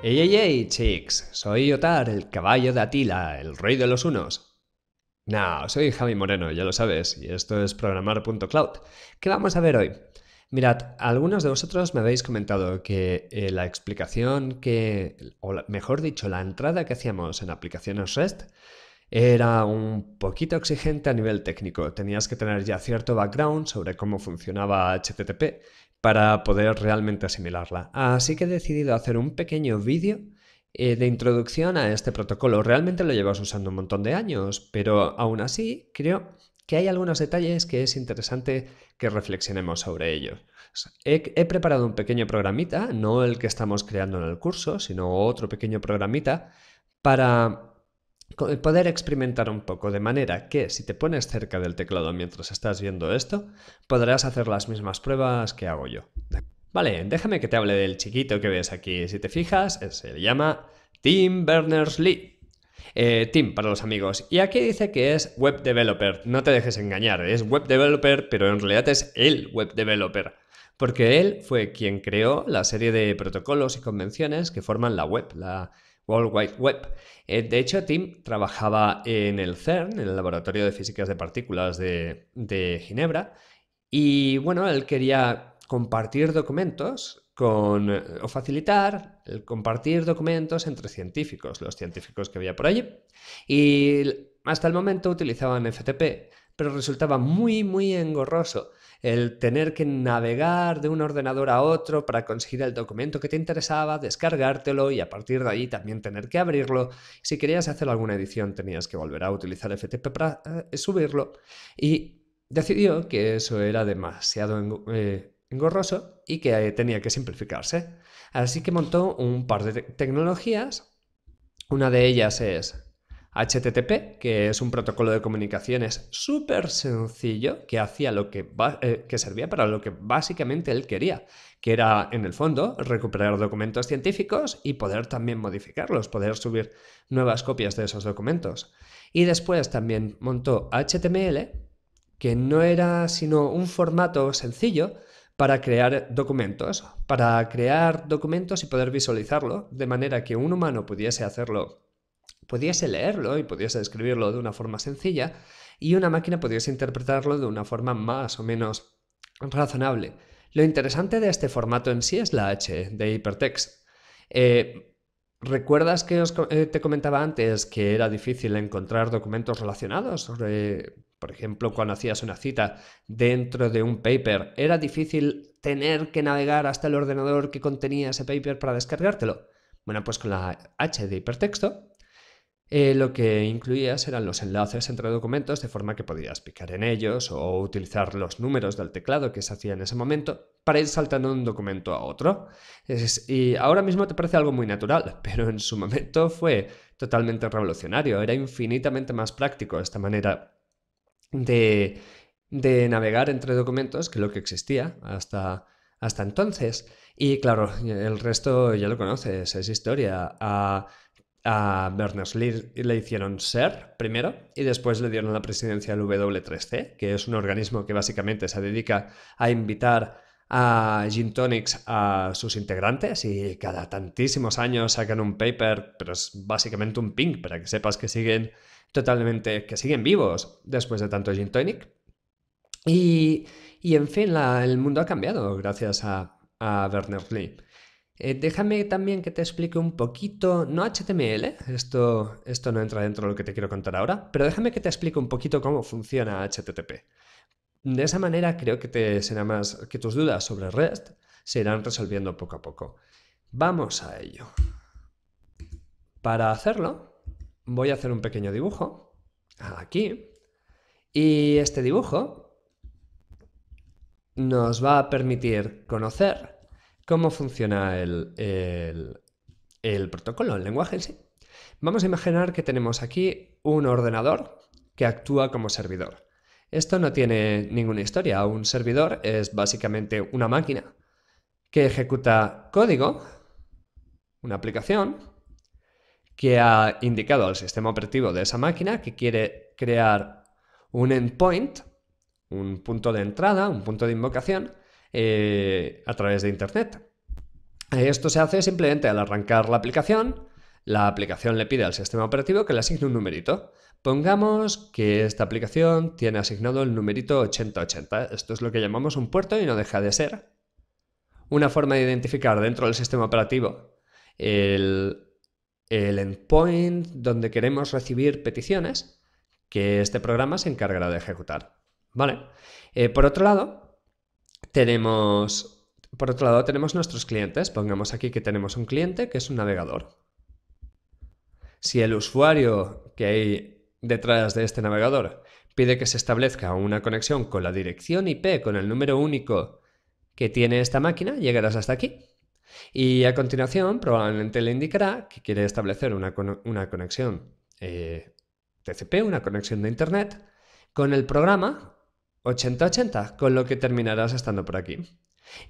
Ey, ey, ey, chicks, soy Otar, el caballo de Atila, el rey de los unos. No, soy Javi Moreno, ya lo sabes, y esto es programar.cloud. ¿Qué vamos a ver hoy? Mirad, algunos de vosotros me habéis comentado que eh, la explicación que, o mejor dicho, la entrada que hacíamos en aplicaciones REST era un poquito exigente a nivel técnico. Tenías que tener ya cierto background sobre cómo funcionaba HTTP para poder realmente asimilarla. Así que he decidido hacer un pequeño vídeo eh, de introducción a este protocolo. Realmente lo llevas usando un montón de años, pero aún así creo que hay algunos detalles que es interesante que reflexionemos sobre ellos. He, he, preparado un pequeño programita, no el que estamos creando en el curso, sino otro pequeño programita para poder experimentar un poco, de manera que si te pones cerca del teclado mientras estás viendo esto, podrás hacer las mismas pruebas que hago yo. Vale, déjame que te hable del chiquito que ves aquí. Si te fijas, se llama Tim Berners-Lee. Eh, Tim, para los amigos. Y aquí dice que es web developer. No te dejes engañar, es web developer, pero en realidad es el web developer. Porque él fue quien creó la serie de protocolos y convenciones que forman la web, la, World Wide Web. Eh, de hecho, Tim trabajaba en el CERN, en el Laboratorio de Físicas de Partículas de, Ginebra, y bueno, él quería compartir documentos con, o facilitar el compartir documentos entre científicos, los científicos que había por allí. Y hasta el momento utilizaban FTP, pero resultaba muy, muy engorroso el tener que navegar de un ordenador a otro para conseguir el documento que te interesaba, descargártelo y a partir de ahí también tener que abrirlo. Si querías hacer alguna edición tenías que volver a utilizar FTP para eh, subirlo y decidió que eso era demasiado eh, engorroso y que eh, tenía que simplificarse. Así que montó un par de tecnologías. Una de ellas es HTTP, que es un protocolo de comunicaciones súper sencillo que hacía lo eh, que, servía para lo que básicamente él quería, que era en el fondo recuperar documentos científicos y poder también modificarlos, poder subir nuevas copias de esos documentos. Y después también montó HTML, que no era sino un formato sencillo para crear documentos, para crear documentos y poder visualizarlo de manera que un humano pudiese hacerlo pudiese leerlo y pudiese describirlo de una forma sencilla y una máquina pudiese interpretarlo de una forma más o menos razonable. Lo interesante de este formato en sí es la H de Hypertext. Eh, ¿Recuerdas que eh, te comentaba antes que era difícil encontrar documentos relacionados? por ejemplo, cuando hacías una cita dentro de un paper, era difícil tener que navegar hasta el ordenador que contenía ese paper para descargártelo. Bueno, pues con la H de hipertexto eh, lo que incluías eran los enlaces entre documentos de forma que podías picar en ellos o utilizar los números del teclado que se hacía en ese momento para ir saltando de un documento a otro. y ahora mismo te parece algo muy natural, pero en su momento fue totalmente revolucionario. Era infinitamente más práctico esta manera de, navegar entre documentos que lo que existía hasta hasta entonces. Y claro, el resto ya lo conoces, es historia. Ah, a Berners-Lee le hicieron ser primero y después le dieron la presidencia al W3C, que es un organismo que básicamente se dedica a invitar a Gin a sus integrantes y cada tantísimos años sacan un paper, pero es básicamente un ping para que sepas que siguen totalmente, que siguen vivos después de tanto Gin Y, en fin, el mundo ha cambiado gracias a, a Berners-Lee. Eh, déjame también que te explique un poquito, no HTML, esto, esto no entra dentro de lo que te quiero contar ahora, pero déjame que te explique un poquito cómo funciona HTTP. De esa manera creo que te será más que tus dudas sobre REST se irán resolviendo poco a poco. Vamos a ello. Para hacerlo, voy a hacer un pequeño dibujo aquí y este dibujo nos va a permitir conocer cómo funciona el, protocolo, el lenguaje en sí. Vamos a imaginar que tenemos aquí un ordenador que actúa como servidor. Esto no tiene ninguna historia. Un servidor es básicamente una máquina que ejecuta código, una aplicación, que ha indicado al sistema operativo de esa máquina que quiere crear un endpoint, un punto de entrada, un punto de invocación, eh, a través de Internet. Esto se hace simplemente al arrancar la aplicación. La aplicación le pide al sistema operativo que le asigne un numerito. Pongamos que esta aplicación tiene asignado el numerito 8080. Esto es lo que llamamos un puerto y no deja de ser. Una forma de identificar dentro del sistema operativo el, el endpoint donde queremos recibir peticiones que este programa se encargará de ejecutar. ¿Vale? Eh, por otro lado, tenemos, por otro lado, tenemos nuestros clientes. Pongamos aquí que tenemos un cliente que es un navegador. Si el usuario que hay detrás de este navegador pide que se establezca una conexión con la dirección IP, con el número único que tiene esta máquina, llegarás hasta aquí. Y a continuación probablemente le indicará que quiere establecer una, conexión eh, TCP, una conexión de Internet, con el programa 8080 con lo que terminarás estando por aquí.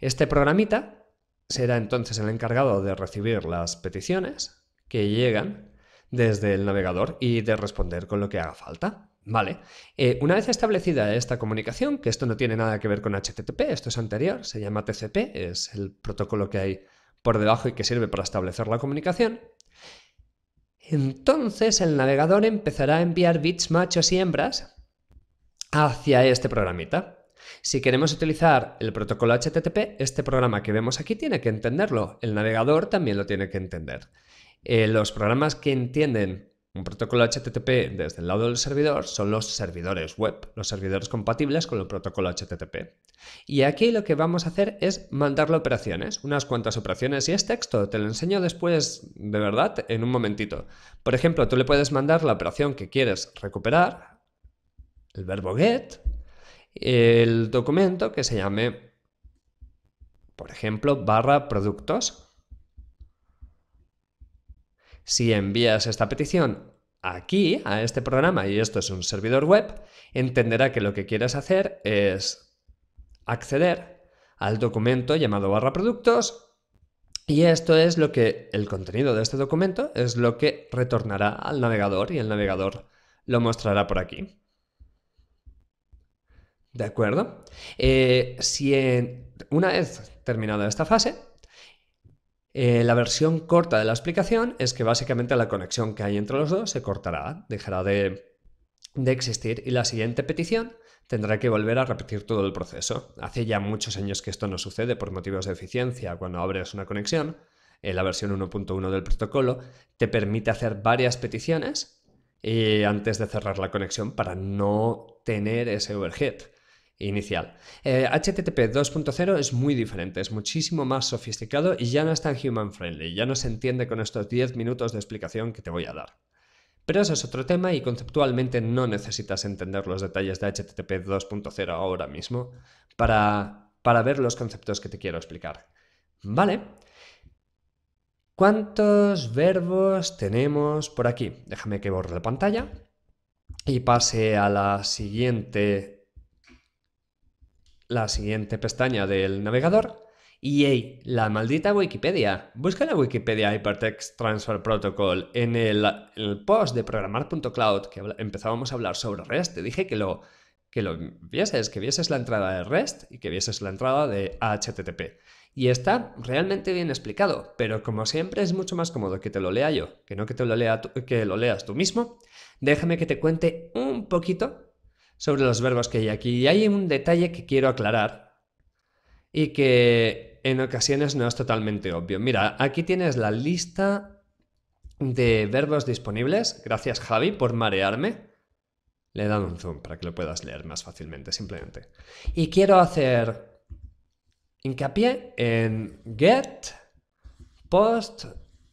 Este programita será entonces el encargado de recibir las peticiones que llegan desde el navegador y de responder con lo que haga falta. Vale, eh, una vez establecida esta comunicación, que esto no tiene nada que ver con HTTP, esto es anterior, se llama TCP, es el protocolo que hay por debajo y que sirve para establecer la comunicación, entonces el navegador empezará a enviar bits machos y hembras hacia este programita. Si queremos utilizar el protocolo HTTP, este programa que vemos aquí tiene que entenderlo. El navegador también lo tiene que entender. Eh, los programas que entienden un protocolo HTTP desde el lado del servidor son los servidores web, los servidores compatibles con el protocolo HTTP. Y aquí lo que vamos a hacer es mandarle operaciones, unas cuantas operaciones y es texto, te lo enseño después de verdad en un momentito. Por ejemplo, tú le puedes mandar la operación que quieres recuperar, el verbo get, el documento que se llame, por ejemplo, barra productos. Si envías esta petición aquí, a este programa, y esto es un servidor web, entenderá que lo que quieres hacer es acceder al documento llamado barra productos y esto es lo que el contenido de este documento es lo que retornará al navegador y el navegador lo mostrará por aquí. ¿De acuerdo? Eh, si una vez terminada esta fase, eh, la versión corta de la explicación es que básicamente la conexión que hay entre los dos se cortará, dejará de, existir y la siguiente petición tendrá que volver a repetir todo el proceso. Hace ya muchos años que esto no sucede por motivos de eficiencia cuando abres una conexión. Eh, la versión 1.1 del protocolo te permite hacer varias peticiones antes de cerrar la conexión para no tener ese overhead inicial. HTTP eh, 2.0 es muy diferente, es muchísimo más sofisticado y ya no es tan human friendly, ya no se entiende con estos 10 minutos de explicación que te voy a dar. Pero eso es otro tema y conceptualmente no necesitas entender los detalles de HTTP 2.0 ahora mismo para, para ver los conceptos que te quiero explicar. ¿Vale? ¿Cuántos verbos tenemos por aquí? Déjame que borre la pantalla y pase a la siguiente la siguiente pestaña del navegador y hey, la maldita Wikipedia. Busca la Wikipedia Hypertext Transfer Protocol en el, post de programar.cloud que empezábamos a hablar sobre REST. Te dije que lo, que lo vieses, que vieses la entrada de REST y que vieses la entrada de HTTP. Y está realmente bien explicado, pero como siempre es mucho más cómodo que te lo lea yo, que no que te lo, lea que lo leas tú mismo. Déjame que te cuente un poquito sobre los verbos que hay aquí. Y hay un detalle que quiero aclarar y que en ocasiones no es totalmente obvio. Mira, aquí tienes la lista de verbos disponibles. Gracias Javi por marearme. Le he dado un zoom para que lo puedas leer más fácilmente, simplemente. Y quiero hacer hincapié en get, post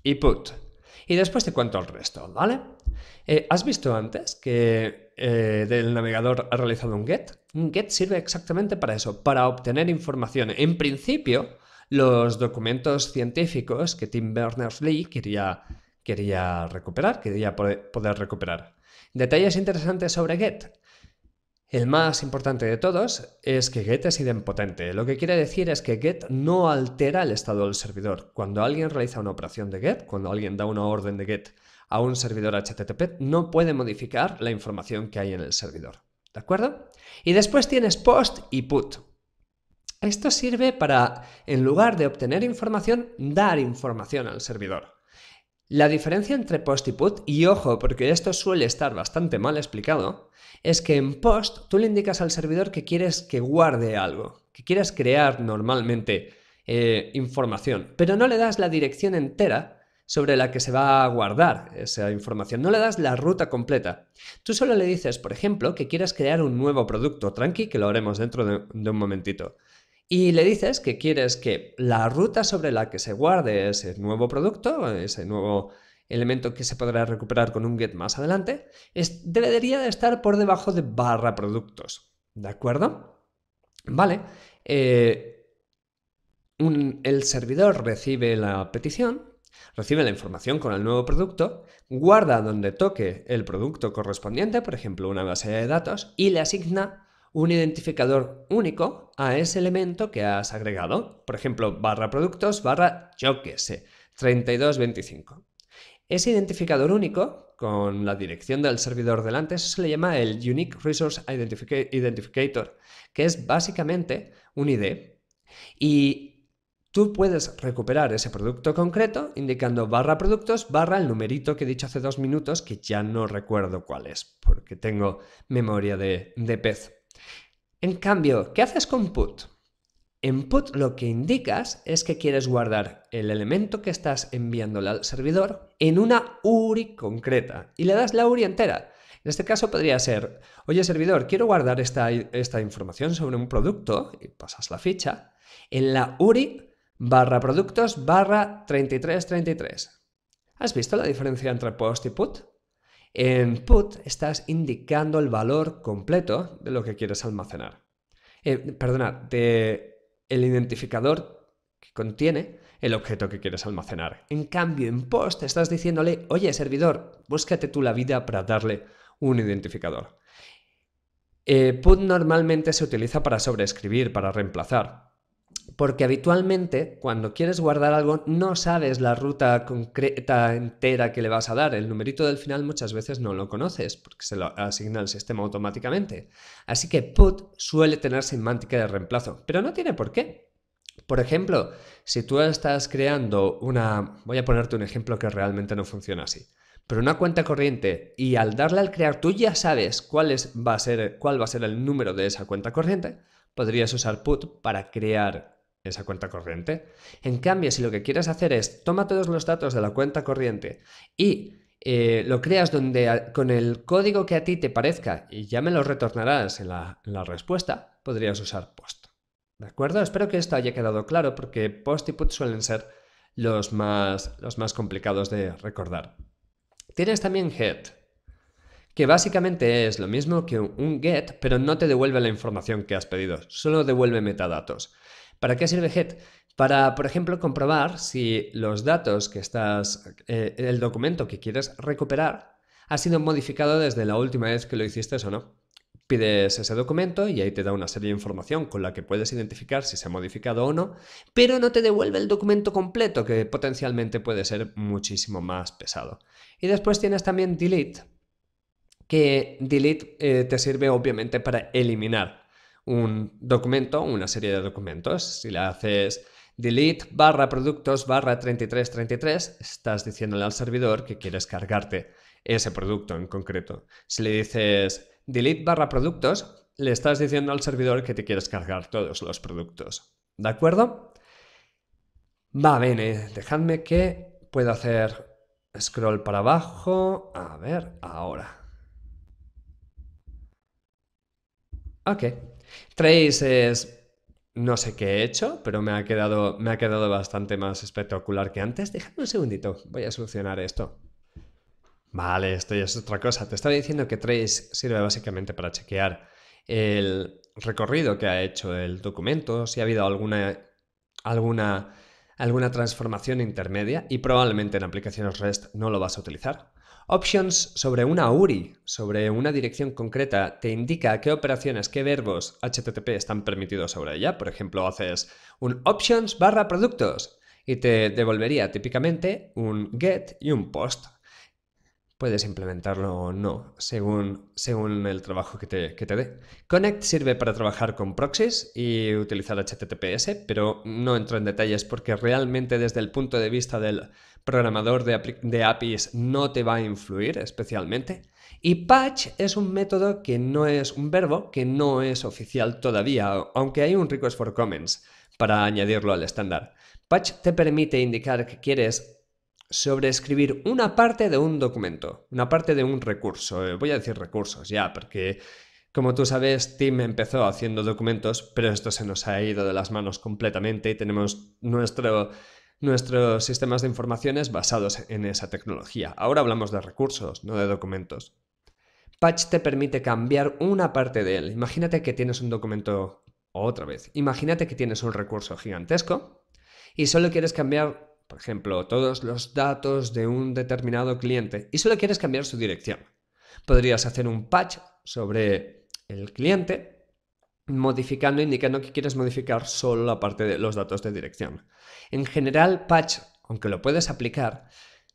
y put. Y después te cuento el resto, ¿vale? Eh, ¿Has visto antes que eh, del navegador ha realizado un get. Un get sirve exactamente para eso, para obtener información. En principio, los documentos científicos que Tim Berners-Lee quería, quería recuperar, quería poder recuperar. Detalles interesantes sobre get. El más importante de todos es que get es idempotente. Lo que quiere decir es que get no altera el estado del servidor. Cuando alguien realiza una operación de get, cuando alguien da una orden de get a un servidor HTTP, no puede modificar la información que hay en el servidor. ¿De acuerdo? Y después tienes post y put. Esto sirve para, en lugar de obtener información, dar información al servidor. La diferencia entre post y put, y ojo, porque esto suele estar bastante mal explicado, es que en post tú le indicas al servidor que quieres que guarde algo, que quieres crear normalmente eh, información, pero no le das la dirección entera sobre la que se va a guardar esa información. No le das la ruta completa. Tú solo le dices, por ejemplo, que quieres crear un nuevo producto, tranqui, que lo haremos dentro de, un momentito. Y le dices que quieres que la ruta sobre la que se guarde ese nuevo producto, ese nuevo elemento que se podrá recuperar con un get más adelante, debería de estar por debajo de barra productos. ¿De acuerdo? Vale. Eh, el servidor recibe la petición, Recibe la información con el nuevo producto, guarda donde toque el producto correspondiente, por ejemplo una base de datos, y le asigna un identificador único a ese elemento que has agregado, por ejemplo barra productos barra yo que sé, 3225. Ese identificador único, con la dirección del servidor delante, eso se le llama el Unique Resource Identificator, que es básicamente un ID. Y Tú puedes recuperar ese producto concreto indicando barra productos barra el numerito que he dicho hace dos minutos que ya no recuerdo cuál es porque tengo memoria de, pez. En cambio, ¿qué haces con put? En put lo que indicas es que quieres guardar el elemento que estás enviándole al servidor en una URI concreta y le das la URI entera. En este caso podría ser, oye servidor, quiero guardar esta, esta información sobre un producto, y pasas la ficha, en la URI barra productos barra 3333. ¿Has visto la diferencia entre post y put? En put estás indicando el valor completo de lo que quieres almacenar. Eh, perdona, de el identificador que contiene el objeto que quieres almacenar. En cambio, en post estás diciéndole, oye, servidor, búscate tú la vida para darle un identificador. Eh, put normalmente se utiliza para sobreescribir, para reemplazar porque habitualmente cuando quieres guardar algo no sabes la ruta concreta entera que le vas a dar. El numerito del final muchas veces no lo conoces porque se lo asigna el sistema automáticamente. Así que put suele tener semántica de reemplazo, pero no tiene por qué. Por ejemplo, si tú estás creando una... Voy a ponerte un ejemplo que realmente no funciona así. Pero una cuenta corriente y al darle al crear tú ya sabes cuál, va a ser, cuál va a ser el número de esa cuenta corriente, podrías usar put para crear esa cuenta corriente. En cambio, si lo que quieres hacer es toma todos los datos de la cuenta corriente y eh, lo creas donde con el código que a ti te parezca y ya me lo retornarás en la, respuesta, podrías usar post. ¿De acuerdo? Espero que esto haya quedado claro porque post y put suelen ser los más, los más complicados de recordar. Tienes también head, que básicamente es lo mismo que un get, pero no te devuelve la información que has pedido, solo devuelve metadatos. ¿Para qué sirve HET? Para, por ejemplo, comprobar si los datos que estás, eh, el documento que quieres recuperar, ha sido modificado desde la última vez que lo hiciste o no. Pides ese documento y ahí te da una serie de información con la que puedes identificar si se ha modificado o no, pero no te devuelve el documento completo, que potencialmente puede ser muchísimo más pesado. Y después tienes también delete, que delete eh, te sirve obviamente para eliminar un documento, una serie de documentos. Si le haces delete barra productos barra 3333, estás diciéndole al servidor que quieres cargarte ese producto en concreto. Si le dices delete barra productos, le estás diciendo al servidor que te quieres cargar todos los productos. ¿De acuerdo? Va, bene, dejadme que pueda hacer scroll para abajo. A ver, ahora. Ok. Trace es... No sé qué he hecho, pero me ha quedado, me ha quedado bastante más espectacular que antes. Déjame un segundito, voy a solucionar esto. Vale, esto ya es otra cosa. Te estaba diciendo que Trace sirve básicamente para chequear el recorrido que ha hecho el documento, si ha habido alguna, alguna, alguna transformación intermedia y probablemente en aplicaciones REST no lo vas a utilizar. Options sobre una URI, sobre una dirección concreta, te indica qué operaciones, qué verbos HTTP están permitidos sobre ella. Por ejemplo, haces un options barra productos y te devolvería típicamente un get y un post. Puedes implementarlo o no, según, según el trabajo que te, que te dé. Connect sirve para trabajar con proxies y utilizar HTTPS, pero no entro en detalles porque realmente desde el punto de vista del programador de, APIs no te va a influir especialmente. Y patch es un método que no es un verbo, que no es oficial todavía, aunque hay un request for comments para añadirlo al estándar. Patch te permite indicar que quieres sobreescribir una parte de un documento, una parte de un recurso. Eh, voy a decir recursos ya, porque como tú sabes, Tim empezó haciendo documentos, pero esto se nos ha ido de las manos completamente y tenemos nuestro nuestros sistemas de informaciones basados en esa tecnología. Ahora hablamos de recursos, no de documentos. Patch te permite cambiar una parte de él. Imagínate que tienes un documento, otra vez, imagínate que tienes un recurso gigantesco y solo quieres cambiar, por ejemplo, todos los datos de un determinado cliente y solo quieres cambiar su dirección. Podrías hacer un patch sobre el cliente modificando, indicando que quieres modificar solo la parte de los datos de dirección. En general, patch, aunque lo puedes aplicar,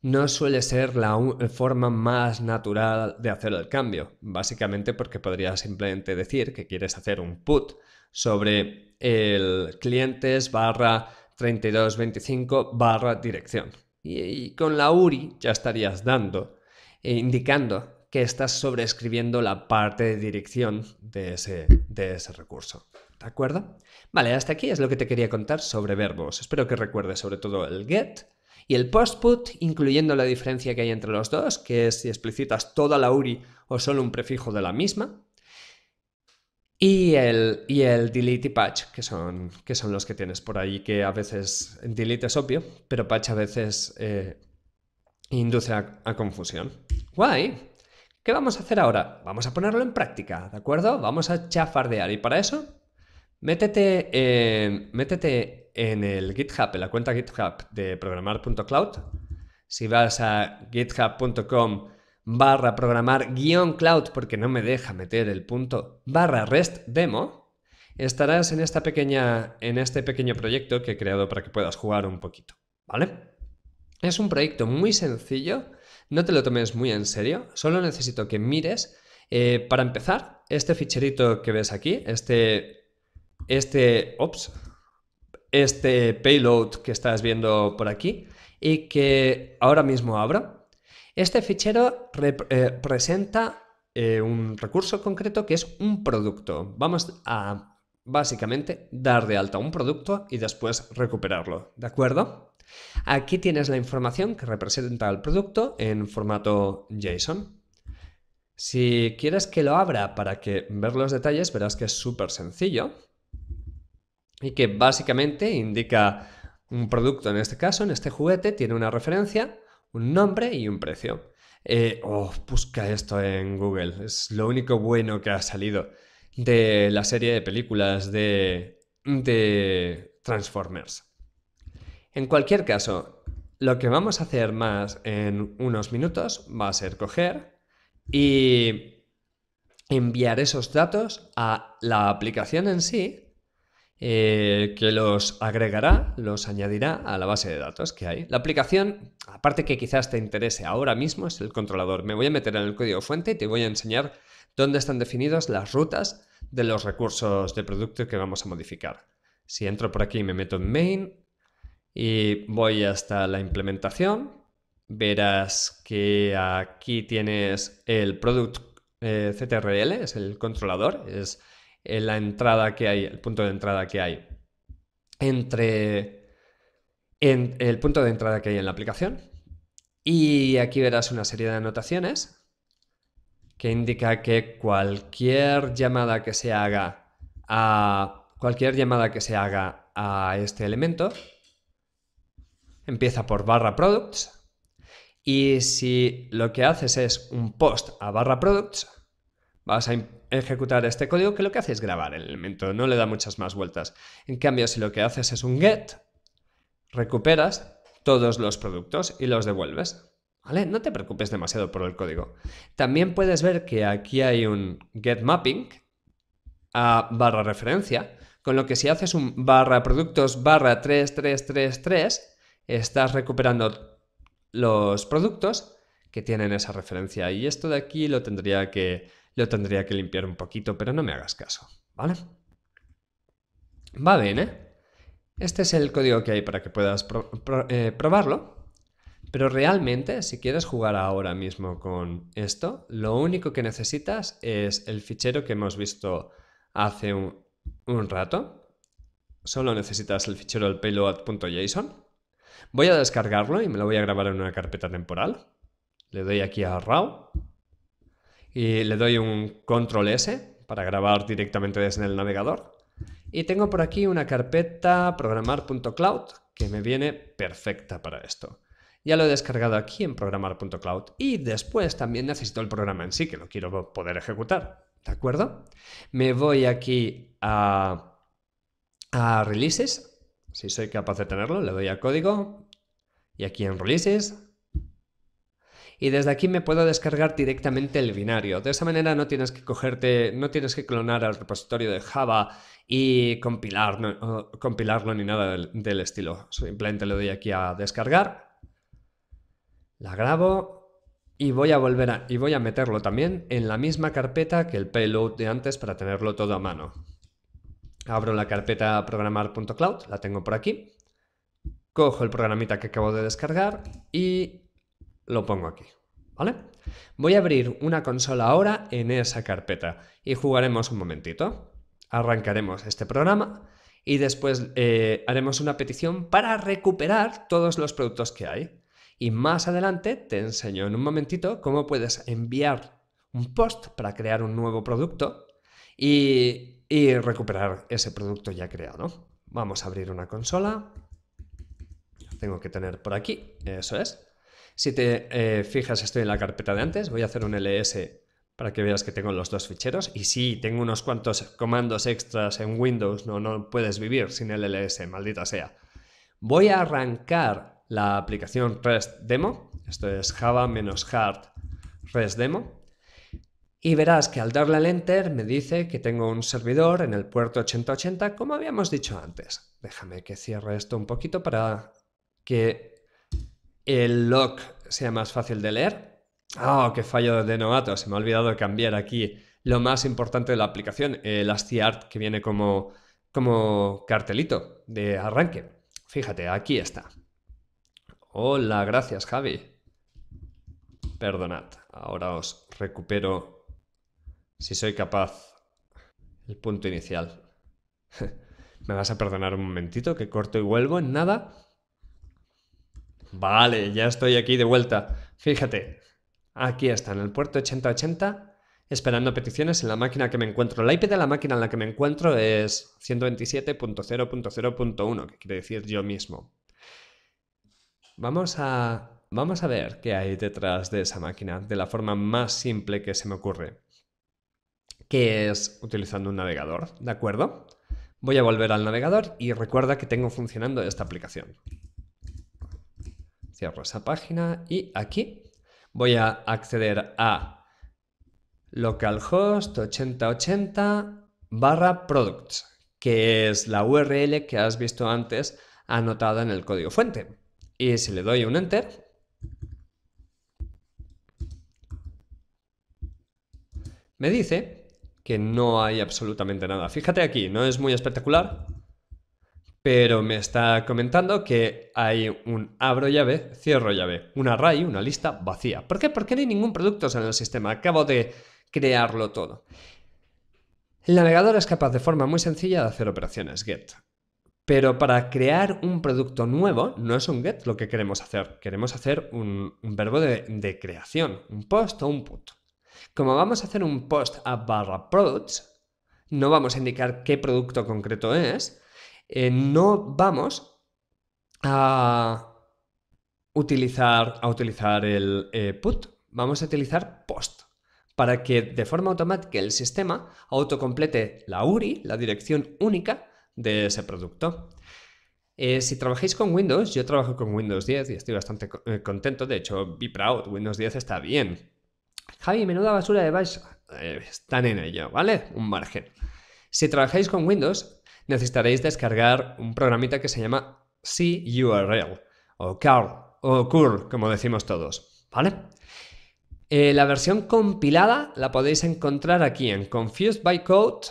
no suele ser la forma más natural de hacer el cambio, básicamente porque podrías simplemente decir que quieres hacer un put sobre el clientes barra 3225 barra dirección. Y, con la URI ya estarías dando e indicando que estás sobreescribiendo la parte de dirección de ese, de ese recurso. ¿De acuerdo? Vale, hasta aquí es lo que te quería contar sobre verbos. Espero que recuerdes sobre todo el get y el postput, incluyendo la diferencia que hay entre los dos, que es si explicitas toda la URI o solo un prefijo de la misma. Y el, y el delete y patch, que son, que son los que tienes por ahí, que a veces delete es obvio, pero patch a veces eh, induce a, confusión. Guay. ¿Qué vamos a hacer ahora? Vamos a ponerlo en práctica, ¿de acuerdo? Vamos a chafardear. Y para eso, métete, eh, en el GitHub, en la cuenta GitHub de programar.cloud. Si vas a github.com barra programar guión cloud, porque no me deja meter el punto, barra rest demo, estarás en, esta pequeña, en este pequeño proyecto que he creado para que puedas jugar un poquito, ¿vale? Es un proyecto muy sencillo no te lo tomes muy en serio, solo necesito que mires, eh, para empezar, este ficherito que ves aquí, este, este, ops, este payload que estás viendo por aquí y que ahora mismo abro. Este fichero representa eh, eh, un recurso concreto que es un producto. Vamos a básicamente dar de alta un producto y después recuperarlo, ¿de acuerdo? Aquí tienes la información que representa el producto en formato JSON. Si quieres que lo abra para que ver los detalles, verás que es súper sencillo y que básicamente indica un producto, en este caso, en este juguete, tiene una referencia, un nombre y un precio. Eh, oh, busca esto en Google, es lo único bueno que ha salido de la serie de películas de Transformers. En cualquier caso, lo que vamos a hacer más en unos minutos va a ser coger y enviar esos datos a la aplicación en sí, eh, que los agregará, los añadirá a la base de datos que hay. La aplicación, aparte que quizás te interese ahora mismo, es el controlador. Me voy a meter en el código fuente y te voy a enseñar dónde están definidas las rutas de los recursos de producto que vamos a modificar. Si entro por aquí y me meto en main, y voy hasta la implementación. Verás que aquí tienes el product eh, CTRL, es el controlador, es la entrada que hay, el punto de entrada que hay entre en el punto de entrada que hay en la aplicación. Y aquí verás una serie de anotaciones que indica que cualquier llamada que se haga a cualquier llamada que se haga a este elemento empieza por barra products. Y si lo que haces es un post a barra products, vas a em-, ejecutar este código que lo que hace es grabar el elemento, no le da muchas más vueltas. En cambio, si lo que haces es un get, recuperas todos los productos y los devuelves. ¿Vale? No te preocupes demasiado por el código. También puedes ver que aquí hay un get mapping a barra referencia, con lo que si haces un barra productos barra 3333, estás recuperando los productos que tienen esa referencia. Y esto de aquí lo tendría que, lo tendría que limpiar un poquito, pero no me hagas caso, ¿vale? Va bien, ¿eh? Este es el código que hay para que puedas eh, probarlo. Pero realmente, si quieres jugar ahora mismo con esto, lo único que necesitas es el fichero que hemos visto hace un, un rato. Solo necesitas el fichero del payload.json Voy a descargarlo y me lo voy a grabar en una carpeta temporal. Le doy aquí a RAW y le doy un control S para grabar directamente desde el navegador. Y tengo por aquí una carpeta programar.cloud que me viene perfecta para esto. Ya lo he descargado aquí en programar.cloud y después también necesito el programa en sí, que lo quiero poder ejecutar. ¿De acuerdo? Me voy aquí a, a Releases si soy capaz de tenerlo, le doy a código y aquí en Releases. Y desde aquí me puedo descargar directamente el binario. De esa manera no tienes que cogerte, no tienes que clonar al repositorio de Java y compilar, compilarlo ni nada del, estilo. Simplemente le doy aquí a descargar. La grabo y voy a volver y voy a meterlo también en la misma carpeta que el payload de antes para tenerlo todo a mano. Abro la carpeta programar.cloud, la tengo por aquí. Cojo el programita que acabo de descargar y lo pongo aquí. ¿Vale? Voy a abrir una consola ahora en esa carpeta y jugaremos un momentito. Arrancaremos este programa y después eh, haremos una petición para recuperar todos los productos que hay. Y más adelante te enseño en un momentito cómo puedes enviar un post para crear un nuevo producto y y recuperar ese producto ya creado. Vamos a abrir una consola. Tengo que tener por aquí, eso es. Si te eh, fijas, estoy en la carpeta de antes. Voy a hacer un ls para que veas que tengo los dos ficheros. Y sí, tengo unos cuantos comandos extras en Windows. No, no puedes vivir sin el ls, maldita sea. Voy a arrancar la aplicación REST Demo. Esto es Java-Hard REST Demo. Y verás que al darle al enter me dice que tengo un servidor en el puerto 8080, como habíamos dicho antes. Déjame que cierre esto un poquito para que el log sea más fácil de leer. ¡Ah, oh, qué fallo de novato! Se me ha olvidado cambiar aquí lo más importante de la aplicación, el Art, que viene como, como cartelito de arranque. Fíjate, aquí está. Hola, gracias Javi. Perdonad, ahora os recupero si soy capaz... El punto inicial. ¿Me vas a perdonar un momentito que corto y vuelvo en nada? Vale, ya estoy aquí de vuelta. Fíjate, aquí está, en el puerto 8080, esperando peticiones en la máquina que me encuentro. La IP de la máquina en la que me encuentro es 127.0.0.1, que quiere decir yo mismo. Vamos a, vamos a ver qué hay detrás de esa máquina, de la forma más simple que se me ocurre que es utilizando un navegador, ¿de acuerdo? Voy a volver al navegador y recuerda que tengo funcionando esta aplicación. Cierro esa página y aquí voy a acceder a localhost 8080 barra products, que es la URL que has visto antes anotada en el código fuente. Y si le doy un enter, me dice que no hay absolutamente nada. Fíjate aquí, no es muy espectacular, pero me está comentando que hay un abro llave, cierro llave, un array, una lista vacía. ¿Por qué? Porque no hay ningún producto en el sistema, acabo de crearlo todo. El navegador es capaz de forma muy sencilla de hacer operaciones get. Pero para crear un producto nuevo, no es un get lo que queremos hacer. Queremos hacer un, verbo de, de creación, un post o un put. Como vamos a hacer un post a barra products, no vamos a indicar qué producto concreto es, eh, no vamos a utilizar, a utilizar el eh, put, vamos a utilizar post para que de forma automática el sistema autocomplete la URI, la dirección única de ese producto. Eh, si trabajáis con Windows, yo trabajo con Windows 10 y estoy bastante contento, de hecho, be proud, Windows 10 está bien. Javi, menuda basura de base. Eh, están en ello, ¿vale? Un margen. Si trabajáis con Windows, necesitaréis descargar un programita que se llama CURL o CURL o CURL, como decimos todos, ¿vale? Eh, la versión compilada la podéis encontrar aquí en Confused by Code.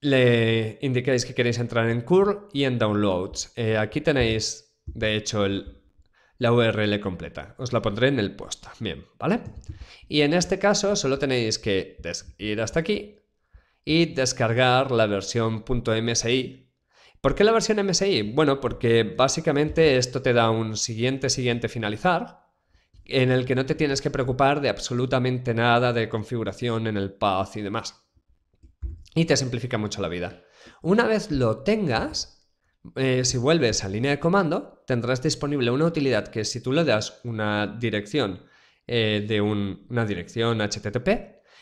Le indicáis que queréis entrar en curl y en Downloads. Eh, aquí tenéis, de hecho, el la URL completa. Os la pondré en el post bien ¿vale? Y en este caso solo tenéis que ir hasta aquí y descargar la versión .msi. ¿Por qué la versión MSI? Bueno, porque básicamente esto te da un siguiente, siguiente finalizar, en el que no te tienes que preocupar de absolutamente nada de configuración en el path y demás. Y te simplifica mucho la vida. Una vez lo tengas, eh, si vuelves a línea de comando, tendrás disponible una utilidad que si tú le das una dirección eh, de una dirección HTTP,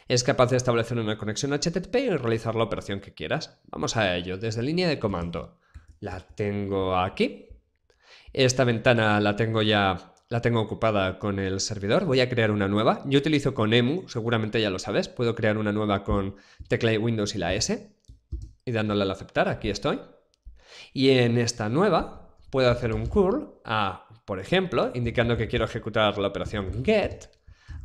es capaz de establecer una conexión HTTP y realizar la operación que quieras. Vamos a ello, desde línea de comando. La tengo aquí. Esta ventana la tengo ya la tengo ocupada con el servidor. Voy a crear una nueva. Yo utilizo con EMU, seguramente ya lo sabes. Puedo crear una nueva con tecla Windows y la S. Y dándole al aceptar, aquí estoy. Y en esta nueva puedo hacer un curl a, por ejemplo, indicando que quiero ejecutar la operación get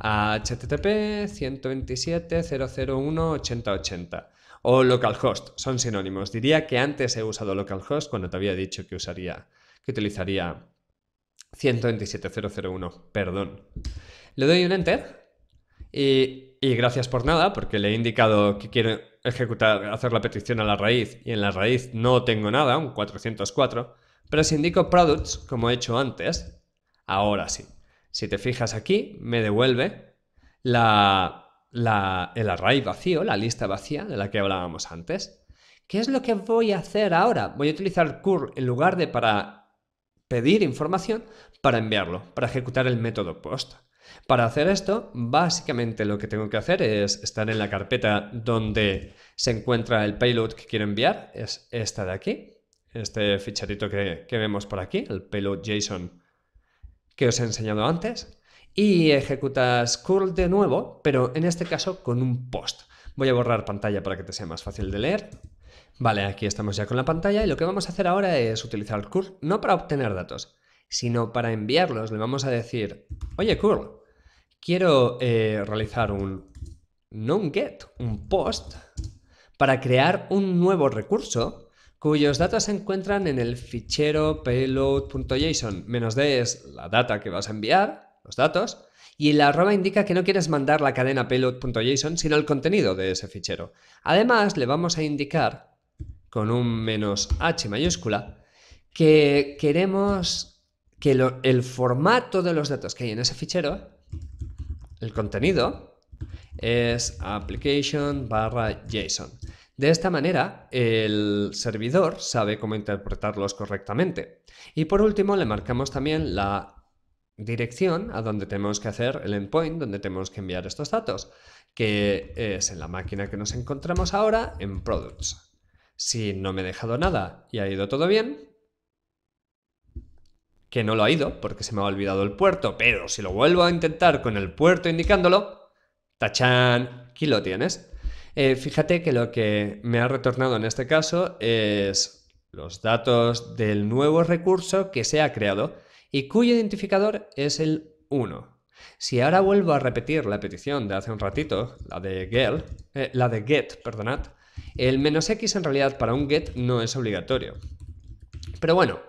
a http 127.001.8080 o localhost, son sinónimos. Diría que antes he usado localhost cuando te había dicho que usaría, que utilizaría 127.001, perdón. Le doy un enter y gracias por nada porque le he indicado que quiero ejecutar, hacer la petición a la raíz y en la raíz no tengo nada, un 404, pero si indico products, como he hecho antes, ahora sí. Si te fijas aquí, me devuelve la, la, el array vacío, la lista vacía de la que hablábamos antes. ¿Qué es lo que voy a hacer ahora? Voy a utilizar curl en lugar de para pedir información, para enviarlo, para ejecutar el método post. Para hacer esto, básicamente lo que tengo que hacer es estar en la carpeta donde se encuentra el payload que quiero enviar, es esta de aquí, este ficharito que, que vemos por aquí, el payload JSON que os he enseñado antes, y ejecutas curl de nuevo, pero en este caso con un post. Voy a borrar pantalla para que te sea más fácil de leer. Vale, aquí estamos ya con la pantalla y lo que vamos a hacer ahora es utilizar curl no para obtener datos, sino para enviarlos. Le vamos a decir, oye curl, quiero eh, realizar un, non get, un post, para crear un nuevo recurso cuyos datos se encuentran en el fichero payload.json. Menos D es la data que vas a enviar, los datos, y la arroba indica que no quieres mandar la cadena payload.json, sino el contenido de ese fichero. Además, le vamos a indicar, con un menos H mayúscula, que queremos que el formato de los datos que hay en ese fichero el contenido es application barra JSON. De esta manera, el servidor sabe cómo interpretarlos correctamente. Y por último, le marcamos también la dirección a donde tenemos que hacer el endpoint, donde tenemos que enviar estos datos, que es en la máquina que nos encontramos ahora, en products. Si no me he dejado nada y ha ido todo bien, que no lo ha ido porque se me ha olvidado el puerto, pero si lo vuelvo a intentar con el puerto indicándolo, tachán, aquí lo tienes. Eh, fíjate que lo que me ha retornado en este caso es los datos del nuevo recurso que se ha creado y cuyo identificador es el 1. Si ahora vuelvo a repetir la petición de hace un ratito, la de, eh, la de get, perdonad, el menos x en realidad para un get no es obligatorio. Pero bueno,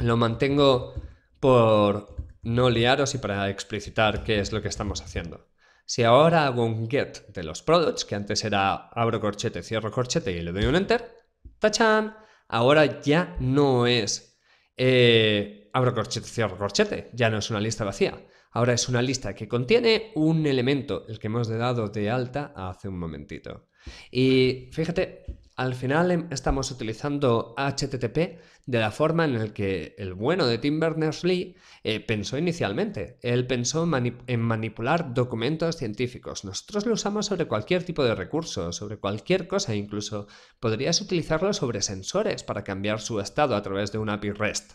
lo mantengo por no liaros y para explicitar qué es lo que estamos haciendo. Si ahora hago un get de los products, que antes era abro corchete, cierro corchete y le doy un enter, tachan, ahora ya no es eh, abro corchete, cierro corchete, ya no es una lista vacía. Ahora es una lista que contiene un elemento, el que hemos dado de alta hace un momentito. Y fíjate, al final em, estamos utilizando HTTP de la forma en la que el bueno de Tim Berners-Lee eh, pensó inicialmente. Él pensó en manipular documentos científicos. Nosotros lo usamos sobre cualquier tipo de recurso, sobre cualquier cosa incluso. Podrías utilizarlo sobre sensores para cambiar su estado a través de una API REST.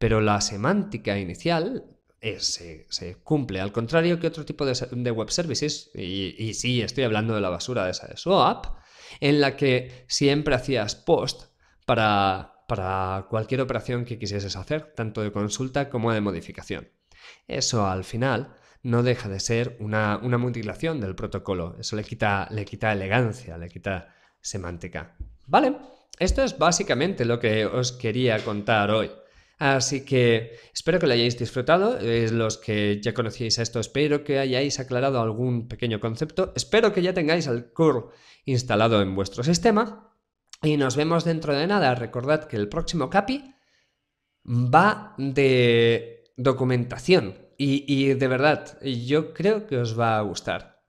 Pero la semántica inicial eh, se, cumple, al contrario que otro tipo de, web services, y, sí, estoy hablando de la basura de esa de en la que siempre hacías post para, cualquier operación que quisieses hacer, tanto de consulta como de modificación. Eso al final no deja de ser una, una mutilación del protocolo. Eso le quita, le quita elegancia, le quita semántica. ¿Vale? Esto es básicamente lo que os quería contar hoy. Así que espero que lo hayáis disfrutado. Es los que ya conocíais esto, espero que hayáis aclarado algún pequeño concepto. Espero que ya tengáis el curl instalado en vuestro sistema. Y nos vemos dentro de nada. Recordad que el próximo CAPI va de documentación. y de verdad, yo creo que os va a gustar.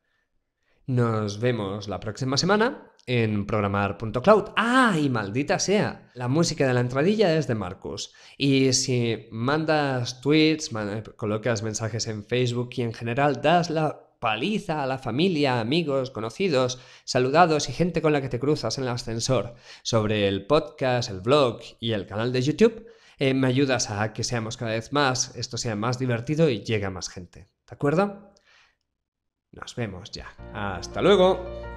Nos vemos la próxima semana en programar.cloud. ¡Ay, Y maldita sea! La música de la entradilla es de Marcus. Y si mandas tweets, eh, colocas mensajes en Facebook y en general das la paliza a la familia, amigos, conocidos, saludados y gente con la que te cruzas en el ascensor sobre el podcast, el blog y el canal de YouTube, eh, me ayudas a que seamos cada vez más, esto sea más divertido y llegue a más gente. ¿De acuerdo? Nos vemos ya. Hasta luego.